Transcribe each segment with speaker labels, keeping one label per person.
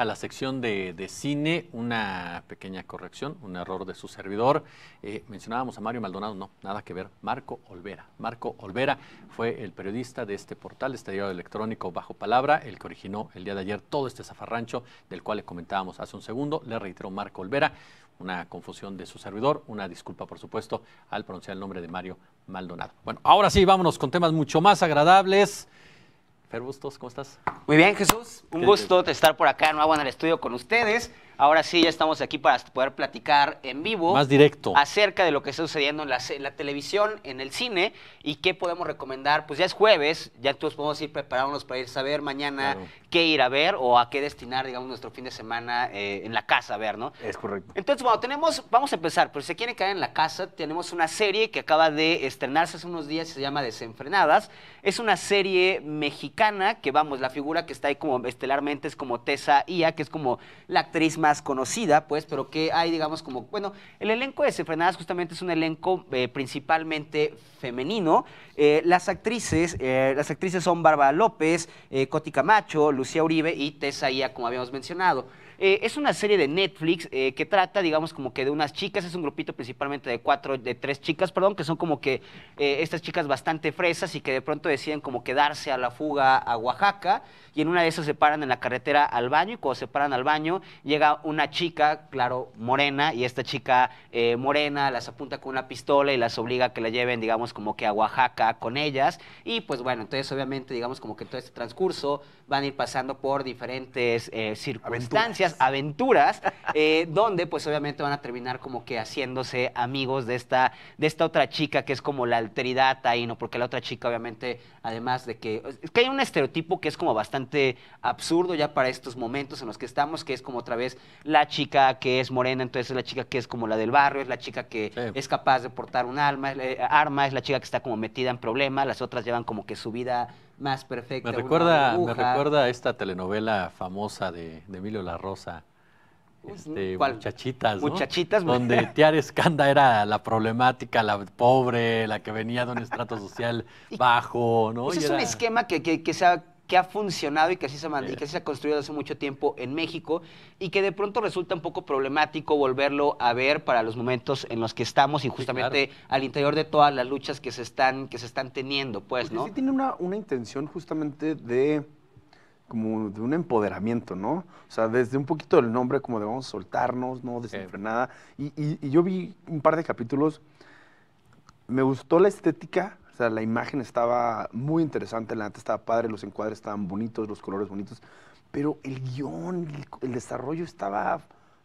Speaker 1: a la sección de, cine. Una pequeña corrección, un error de su servidor. Eh, mencionábamos a Mario Maldonado, no, nada que ver. Marco Olvera. Marco Olvera fue el periodista de este portal, este diario electrónico Bajo Palabra, el que originó el día de ayer todo este zafarrancho del cual le comentábamos hace un segundo. Le reiteró Marco Olvera una confusión de su servidor, una disculpa por supuesto al pronunciar el nombre de Mario Maldonado. Bueno, ahora sí, vámonos con temas mucho más agradables. Fer Bustos, ¿cómo estás? Muy bien, Jesús. Un gusto estar por acá nuevo
Speaker 2: en el estudio con ustedes. Ahora sí, ya estamos aquí para poder platicar en vivo. Más directo. Acerca de lo que está sucediendo en la, televisión, en el cine y qué podemos recomendar. Pues ya es jueves, ya todos podemos ir preparándonos para ir a saber mañana qué ir a ver o a qué destinar, digamos, nuestro fin de semana eh, en la casa a ver, ¿no? Es correcto. Entonces, bueno, tenemos, vamos a empezar, pero si se quieren caer en la casa, tenemos una serie que acaba de estrenarse hace unos días se llama Desenfrenadas. Es una serie mexicana que, vamos, la figura que está ahí como estelarmente es como Tessa Ia, que es como la actriz más conocida, pues, pero que hay, digamos, como, bueno, el elenco de Frenadas justamente es un elenco eh, principalmente femenino. Eh, las actrices, eh, las actrices son Bárbara López, Coti Camacho, Lucía Uribe y Tessa como habíamos mencionado. Eh, es una serie de Netflix eh, que trata, digamos, como que de unas chicas, es un grupito principalmente de cuatro, de tres chicas, perdón, que son como que eh, estas chicas bastante fresas y que de pronto deciden como quedarse a la fuga a Oaxaca y en una de esas se paran en la carretera al baño y cuando se paran al baño llega una chica, claro, morena y esta chica morena las apunta con una pistola y las obliga a que la lleven, digamos, como que a Oaxaca con ellas y pues bueno, entonces obviamente, digamos, como que todo este transcurso van a ir pasando por diferentes circunstancias aventuras, eh, donde pues obviamente van a terminar como que haciéndose amigos de esta, de esta otra chica que es como la alteridad ahí, ¿no? Porque la otra chica obviamente, además de que... que hay un estereotipo que es como bastante absurdo ya para estos momentos en los que estamos, que es como otra vez la chica que es morena, entonces es la chica que es como la del barrio, es la chica que es capaz de portar un alma eh, arma, es la chica que está como metida en problemas, las otras llevan como que su vida más perfecta. Me recuerda, me recuerda
Speaker 1: esta telenovela famosa de, Emilio La Rosa. Este, muchachitas, ¿no? Muchachitas, Donde Tiare Escanda era la problemática, la pobre, la que venía de un estrato social bajo, ¿no? Pues es un
Speaker 2: esquema que, que, que se ha que ha funcionado y que así se, que se ha construido hace mucho tiempo en México y que de pronto resulta un poco problemático volverlo a ver para los momentos en los que estamos y justamente al interior de todas las luchas que se están, que se están teniendo, pues, ¿no? Sí
Speaker 3: tiene una, una intención justamente de como de un empoderamiento, ¿no? O sea, desde un poquito del nombre, como de vamos a soltarnos, ¿no? Desenfrenada. y, y yo vi un par de capítulos, me gustó la estética, o sea, la imagen estaba muy interesante, la neta estaba padre, los encuadres estaban bonitos, los colores bonitos, pero el guión, el, desarrollo estaba,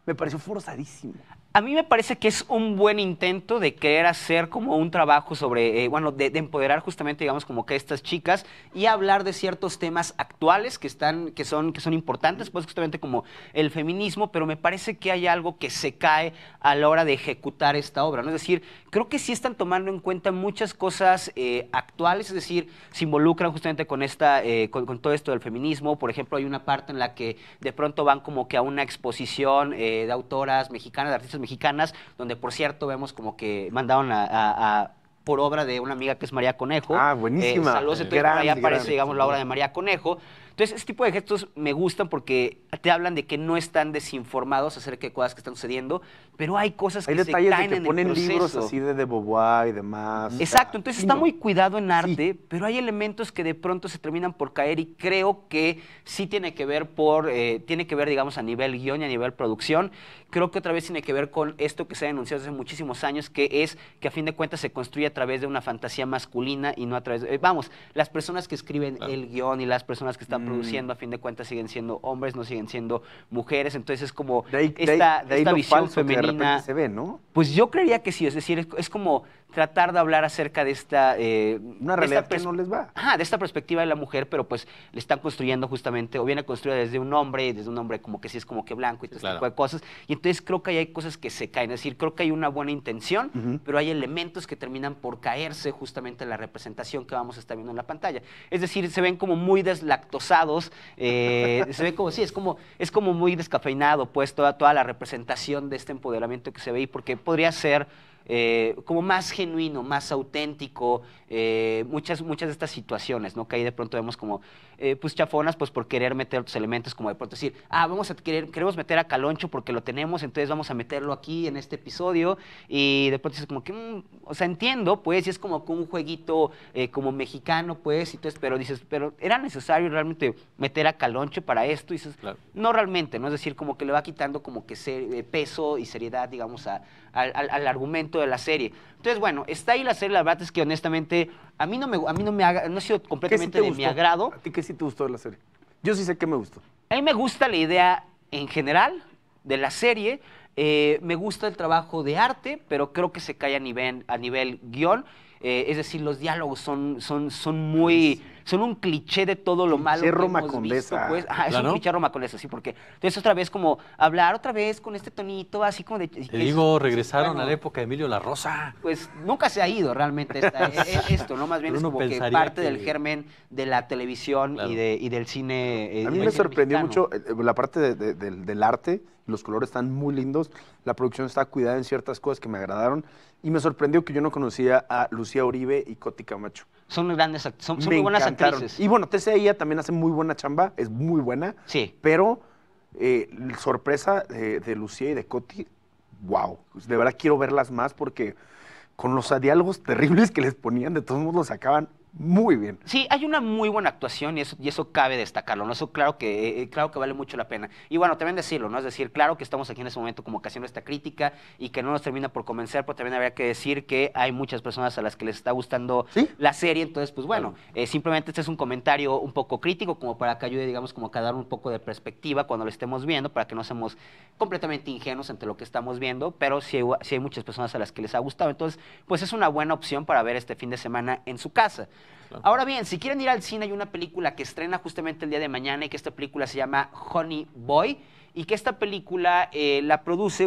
Speaker 3: me pareció forzadísimo
Speaker 2: a mí me parece que es un buen intento de querer hacer como un trabajo sobre, eh, bueno, de, empoderar justamente, digamos, como que estas chicas y hablar de ciertos temas actuales que están, que son, que son importantes, pues justamente como el feminismo, pero me parece que hay algo que se cae a la hora de ejecutar esta obra, ¿no? Es decir, creo que sí están tomando en cuenta muchas cosas eh, actuales, es decir, se involucran justamente con esta, eh, con, con, todo esto del feminismo, por ejemplo, hay una parte en la que de pronto van como que a una exposición de autoras mexicanas, de artistas mexicanos, mexicanas, donde por cierto vemos como que mandaron a, por obra de una amiga que es María Conejo. Ah, buenísima. Eh, saludos, entonces ahí aparece, digamos, la obra de María Conejo. Entonces, este tipo de gestos me gustan porque te hablan de que no están desinformados acerca de cosas que están sucediendo, pero hay cosas que se caen que en ponen libros así de
Speaker 3: de Beauvoir y demás. Exacto, entonces está
Speaker 2: muy cuidado en arte, pero hay elementos que de pronto se terminan por caer y creo que sí tiene que ver por, eh, tiene que ver, digamos, a nivel guión y a nivel producción. Creo que otra vez tiene que ver con esto que se ha denunciado hace muchísimos años, que es que a fin de cuentas se construye a través de una fantasía masculina y no a través de, eh, vamos, las personas que escriben el guión y las personas que están produciendo, a mm. fin de cuentas siguen siendo hombres, no siguen siendo mujeres. Entonces es como esta, de ahí, visión femenina. se ve, ¿no? Pues yo creería que sí, es decir, es como tratar de hablar acerca de esta... Eh, una realidad que no les va. Ajá, de esta perspectiva de la mujer, pero pues le están construyendo justamente, o viene construida desde un hombre, desde un hombre como que sí es como que blanco y todo este tipo de cosas. Y entonces creo que hay cosas que se caen. Es decir, creo que hay una buena intención, pero hay elementos que terminan por caerse justamente en la representación que vamos a estar viendo en la pantalla. Es decir, se ven como muy deslactosados, eh, se ven como, sí, es como, es como muy descafeinado, pues toda, toda la representación de este empoderamiento que se ve y porque podría ser eh, como más genuino, más auténtico, eh, muchas, muchas de estas situaciones, ¿no? Que ahí de pronto vemos como, eh, pues chafonas, pues por querer meter otros elementos, como de pronto decir, ah, vamos a querer, queremos meter a Caloncho porque lo tenemos, entonces vamos a meterlo aquí en este episodio, y de pronto dices como que, mm, o sea, entiendo, pues, y es como un jueguito eh, como mexicano, pues, y entonces, pero dices, pero era necesario realmente meter a Caloncho para esto, y dices, no realmente, ¿no? Es decir, como que le va quitando como que peso y seriedad, digamos, al argumento de la serie. Entonces, bueno, está ahí la serie, la verdad es que honestamente a mí no me, a mí no me ha, sido completamente de mi agrado. ¿A ti qué sí te gustó de la serie? Yo sí sé que me gustó. A mí me gusta la idea en general de la serie, eh, me gusta el trabajo de arte, pero creo que se cae a nivel guión. Eh, es decir, los diálogos son, son, son muy son un cliché de todo lo malo. Que Roma hemos visto, pues. es un cliché Roma sí, porque entonces otra vez como hablar otra vez con este tonito, así como de... Te digo, regresaron a la
Speaker 1: época de Emilio La Rosa.
Speaker 2: Pues nunca se ha ido realmente e, e, esto, ¿no? Más bien es como que parte del germen de la televisión y, del cine. Eh, a mí me sorprendió mucho
Speaker 3: eh, la parte del arte, los colores están muy lindos la producción está cuidada en ciertas cosas que me agradaron y me sorprendió que yo no conocía a Lucía Uribe y Coti Camacho.
Speaker 2: Son grandes, son, muy buenas actrices. Y
Speaker 3: bueno, TCIA también hace muy buena chamba, es muy buena. Sí. Pero eh, sorpresa de, Lucía y de Coti, wow. De verdad quiero verlas más porque con los diálogos terribles que les ponían, de todos modos los sacaban muy bien.
Speaker 2: Sí, hay una muy buena actuación y eso, y eso cabe destacarlo, ¿no? Eso claro que, eh, eh, claro que vale mucho la pena. Y bueno, también decirlo, ¿no? Es decir, claro que estamos aquí en ese momento como que haciendo esta crítica y que no nos termina por convencer, pero también habría que decir que hay muchas personas a las que les está gustando la serie, entonces, pues bueno, eh, simplemente este es un comentario un poco crítico como para que ayude, digamos, como a dar un poco de perspectiva cuando lo estemos viendo, para que no seamos completamente ingenuos ante lo que estamos viendo, pero sí, sí hay muchas personas a las que les ha gustado, entonces, pues es una buena opción para ver este fin de semana en su casa. Ahora bien, si quieren ir al cine, hay una película que estrena justamente el día de mañana y que esta película se llama Honey Boy y que esta película eh, la produce,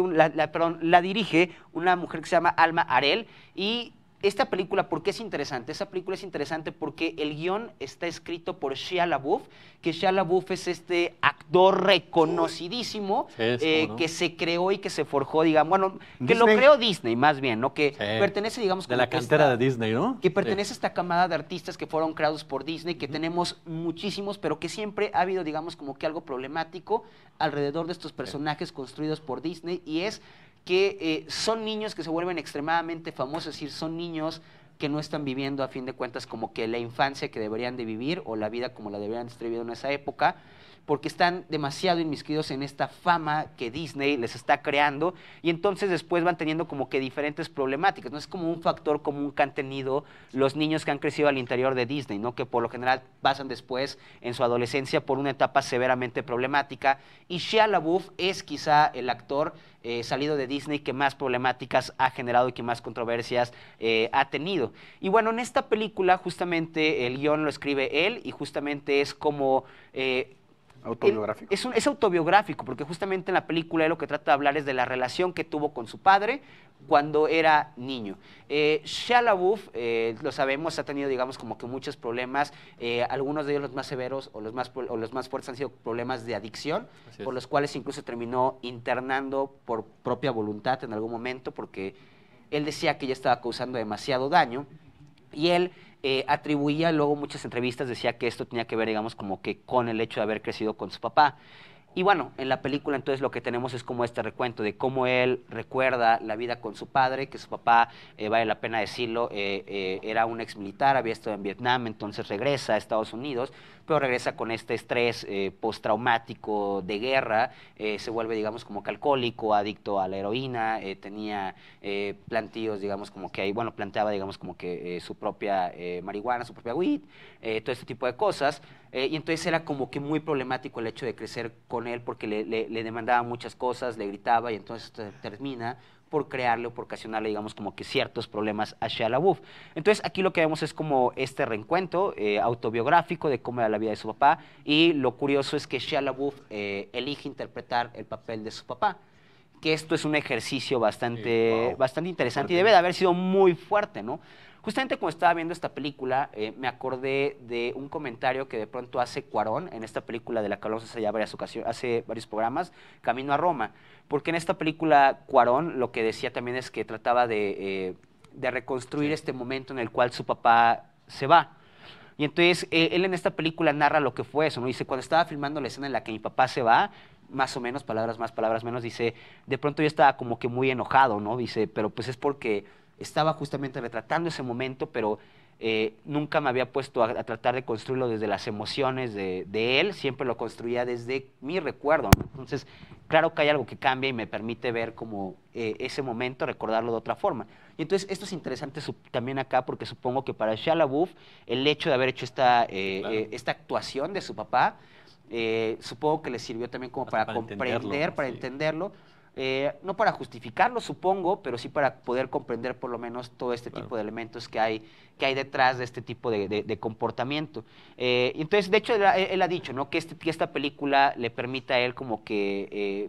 Speaker 2: perdón, la dirige una mujer que se llama Alma Arel y esta película, ¿por qué es interesante? Esa película es interesante porque el guión está escrito por Shia LaBeouf, que Shia LaBeouf es este actor reconocidísimo eh, que se creó y que se forjó, digamos, bueno, que lo creó Disney más bien, ¿no?
Speaker 1: Que pertenece, digamos... De la cantera de Disney, ¿no? Que pertenece a
Speaker 2: esta camada de artistas que fueron creados por Disney, que tenemos muchísimos, pero que siempre ha habido, digamos, como que algo problemático alrededor de estos personajes construidos por Disney y es que eh, son niños que se vuelven extremadamente famosos, es decir, son niños que no están viviendo a fin de cuentas como que la infancia que deberían de vivir o la vida como la deberían de estar viviendo en esa época, porque están demasiado inmiscuidos en esta fama que Disney les está creando y entonces después van teniendo como que diferentes problemáticas, ¿no? Es como un factor común que han tenido los niños que han crecido al interior de Disney, ¿no? Que por lo general pasan después en su adolescencia por una etapa severamente problemática y Shia LaBeouf es quizá el actor eh, salido de Disney que más problemáticas ha generado y que más controversias eh, ha tenido. Y bueno, en esta película justamente el guión lo escribe él y justamente es como... Eh, Autobiográfico. Es, autobiográfico, porque justamente en la película lo que trata de hablar es de la relación que tuvo con su padre cuando era niño. Eh, Shia eh, lo sabemos, ha tenido, digamos, como que muchos problemas. Eh, algunos de ellos los más severos o los más, o los más fuertes han sido problemas de adicción, por los cuales incluso terminó internando por propia voluntad en algún momento, porque él decía que ya estaba causando demasiado daño. Y él eh, atribuía luego muchas entrevistas, decía que esto tenía que ver, digamos, como que con el hecho de haber crecido con su papá. Y bueno, en la película entonces lo que tenemos es como este recuento de cómo él recuerda la vida con su padre, que su papá, eh, vale la pena decirlo, eh, eh, era un ex militar, había estado en Vietnam, entonces regresa a Estados Unidos, pero regresa con este estrés postraumático de guerra, se vuelve digamos como que alcohólico, adicto a la heroína, tenía plantillos digamos como que ahí, bueno, planteaba digamos como que su propia marihuana, su propia weed, todo este tipo de cosas. Eh, y entonces era como que muy problemático el hecho de crecer con él porque le, demandaba muchas cosas, le gritaba y entonces termina por crearle o por ocasionarle, digamos, como que ciertos problemas a Shia LaBeouf. Entonces, aquí lo que vemos es como este reencuentro eh, autobiográfico de cómo era la vida de su papá y lo curioso es que Shia LaBeouf eh, elige interpretar el papel de su papá que esto es un ejercicio bastante, bastante interesante y debe de haber sido muy fuerte, ¿no? Justamente cuando estaba viendo esta película, eh, me acordé de un comentario que de pronto hace Cuarón en esta película de la que hablamos hace ya varias ocasiones, hace varios programas, Camino a Roma. Porque en esta película Cuarón lo que decía también es que trataba de, eh, reconstruir este momento en el cual su papá se va. Y entonces eh, él en esta película narra lo que fue eso, ¿no? Dice, cuando estaba filmando la escena en la que mi papá se va, más o menos, palabras más, palabras menos, dice, de pronto yo estaba como que muy enojado, ¿no? Dice, pero pues es porque estaba justamente retratando ese momento, pero eh, nunca me había puesto a, tratar de construirlo desde las emociones de, él, siempre lo construía desde mi recuerdo. Entonces, claro que hay algo que cambia y me permite ver como eh, ese momento, recordarlo de otra forma. Y entonces, esto es interesante también acá porque supongo que para Shalabuf, el hecho de haber hecho esta, eh, esta actuación de su papá, eh, supongo que le sirvió también como para, comprender, para entenderlo. Eh, no para justificarlo, supongo, pero sí para poder comprender por lo menos todo este tipo de elementos que hay, que hay detrás de este tipo de, comportamiento. Eh, entonces, de hecho, él, ha dicho ¿no? que, este, que esta película le permita a él como que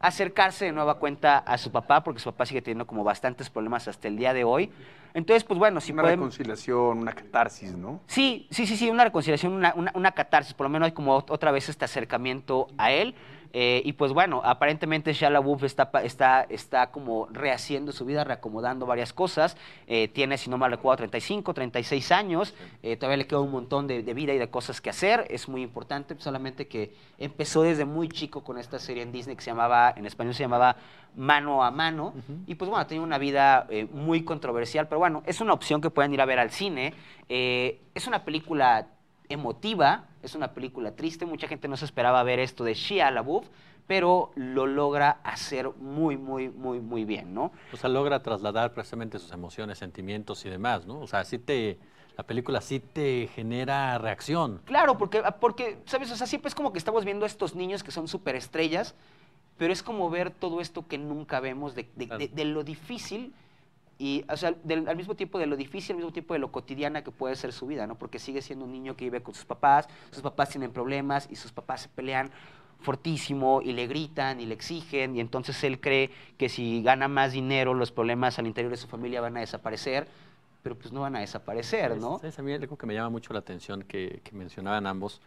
Speaker 2: acercarse de nueva cuenta a su papá, porque su papá sigue teniendo como bastantes problemas hasta el día de hoy. Entonces, pues bueno, si una
Speaker 3: reconciliación, una
Speaker 2: catarsis, ¿no? Sí, sí, sí, sí, una reconciliación, una, una, una catarsis. Por lo menos hay como otra vez este acercamiento a él. Eh, y pues bueno, aparentemente Shia LaBeouf está, está, está como rehaciendo su vida, reacomodando varias cosas. Eh, tiene, si no mal recuerdo, 35, 36 años. Eh, todavía le queda un montón de, vida y de cosas que hacer. Es muy importante, solamente que empezó desde muy chico con esta serie en Disney que se llamaba, en español se llamaba Mano a Mano. Y pues bueno, tenido una vida muy controversial, pero bueno, es una opción que pueden ir a ver al cine. es una película emotiva, es una película triste, mucha gente no se esperaba ver esto de Shia LaBeouf, pero lo logra hacer muy, muy, muy, muy bien, ¿no?
Speaker 1: O sea, logra trasladar precisamente sus emociones, sentimientos y demás, ¿no? O sea, sí te, la película sí te genera reacción.
Speaker 2: Claro, porque, porque, ¿sabes? O sea, siempre es como que estamos viendo a estos niños que son superestrellas, pero es como ver todo esto que nunca vemos, de lo difícil y o sea, al mismo tiempo de lo difícil, al mismo tiempo de lo cotidiana que puede ser su vida, ¿no? Porque sigue siendo un niño que vive con sus papás, sus papás tienen problemas y sus papás se pelean fortísimo y le gritan y le exigen y entonces él cree que si gana más dinero los problemas al interior de su familia
Speaker 1: van a desaparecer, pero pues no van a desaparecer, ¿no? a mí algo que me llama mucho la atención que, que mencionaban ambos,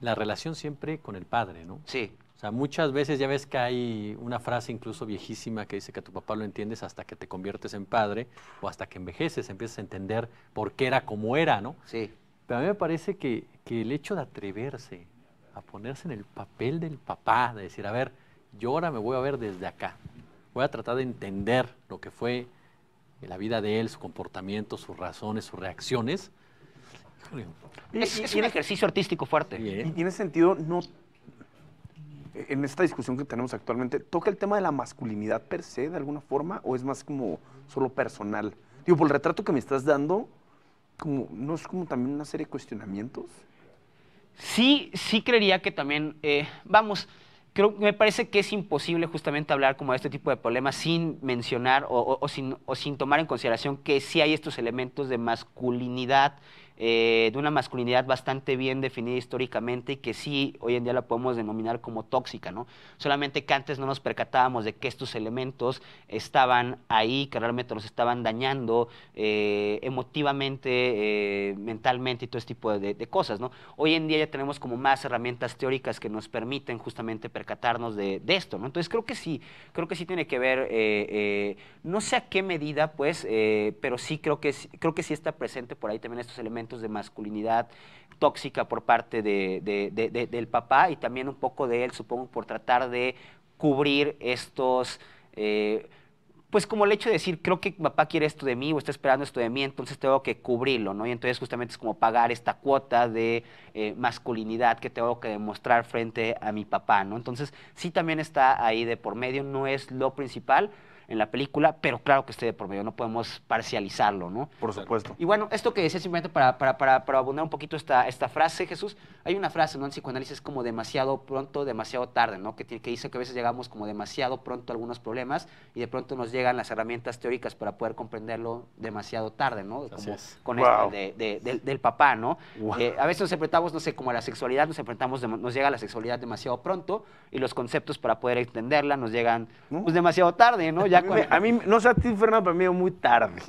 Speaker 1: la relación siempre con el padre, ¿no? Sí. O sea, muchas veces ya ves que hay una frase incluso viejísima que dice que a tu papá lo entiendes hasta que te conviertes en padre o hasta que envejeces, empiezas a entender por qué era como era, ¿no? Sí. Pero a mí me parece que, el hecho de atreverse a ponerse en el papel del papá, de decir, a ver, yo ahora me voy a ver desde acá, voy a tratar de entender lo que fue la vida de él, su comportamiento, sus razones, sus reacciones. Es, un ejercicio artístico fuerte. Y, tiene
Speaker 3: sentido, no
Speaker 1: en esta discusión que
Speaker 3: tenemos actualmente, ¿toca el tema de la masculinidad per se de alguna forma o es más como solo personal? Digo, por el retrato que me estás dando, como, ¿no es como también una serie de cuestionamientos?
Speaker 2: Sí, sí creería que también, eh, vamos, creo me parece que es imposible justamente hablar como de este tipo de problemas sin mencionar o, sin, o sin tomar en consideración que sí hay estos elementos de masculinidad eh, de una masculinidad bastante bien definida históricamente y que sí hoy en día la podemos denominar como tóxica, ¿no? Solamente que antes no nos percatábamos de que estos elementos estaban ahí, que realmente nos estaban dañando eh, emotivamente, eh, mentalmente y todo este tipo de, cosas, ¿no? Hoy en día ya tenemos como más herramientas teóricas que nos permiten justamente percatarnos de, esto, ¿no? Entonces creo que sí, creo que sí tiene que ver, no sé a qué medida, pues, pero sí creo que, creo que sí está presente por ahí también estos elementos de masculinidad tóxica por parte de, del papá y también un poco de él, supongo, por tratar de cubrir estos... Eh, pues como el hecho de decir, creo que papá quiere esto de mí o está esperando esto de mí, entonces tengo que cubrirlo, ¿no? Y entonces justamente es como pagar esta cuota de eh, masculinidad que tengo que demostrar frente a mi papá, ¿no? Entonces sí también está ahí de por medio, no es lo principal, en la película, pero claro que este de por medio, no podemos parcializarlo, ¿no? Por supuesto. Y bueno, esto que decía simplemente para, para, para, un poquito esta, esta frase, Jesús, hay una frase, ¿no? En psicoanálisis como demasiado pronto, demasiado tarde, ¿no? Que, que dice que a veces llegamos como demasiado pronto a algunos problemas y de pronto nos llegan las herramientas teóricas para poder comprenderlo demasiado tarde, ¿no? Como es. con del, papá, ¿no? Eh, a veces nos enfrentamos, no sé, como a la sexualidad, nos enfrentamos, nos llega la sexualidad demasiado pronto y los conceptos para poder entenderla nos llegan pues, demasiado tarde, ¿no? A mí, no sé ti, Fernando, pero me muy tarde.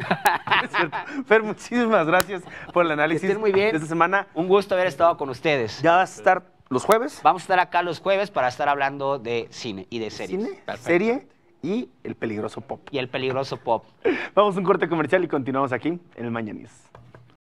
Speaker 2: Fer, muchísimas gracias por el análisis muy bien. de esta semana. Un gusto haber estado con ustedes. Ya vas a estar los jueves. Vamos a estar acá los jueves para estar hablando de cine y de series. Cine, serie y el peligroso pop. Y el peligroso pop. Vamos a un corte
Speaker 3: comercial y continuamos aquí en el Mañanis.